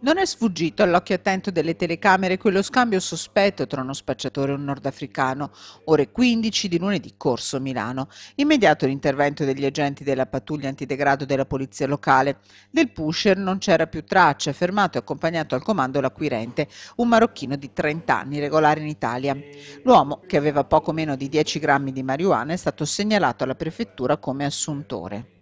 Non è sfuggito all'occhio attento delle telecamere quello scambio sospetto tra uno spacciatore e un nordafricano, ore 15 di lunedì corso Milano. Immediato l'intervento degli agenti della pattuglia antidegrado della polizia locale. Del pusher non c'era più traccia, fermato e accompagnato al comando l'acquirente, un marocchino di 30 anni, regolare in Italia. L'uomo, che aveva poco meno di 10 grammi di marijuana, è stato segnalato alla prefettura come assuntore.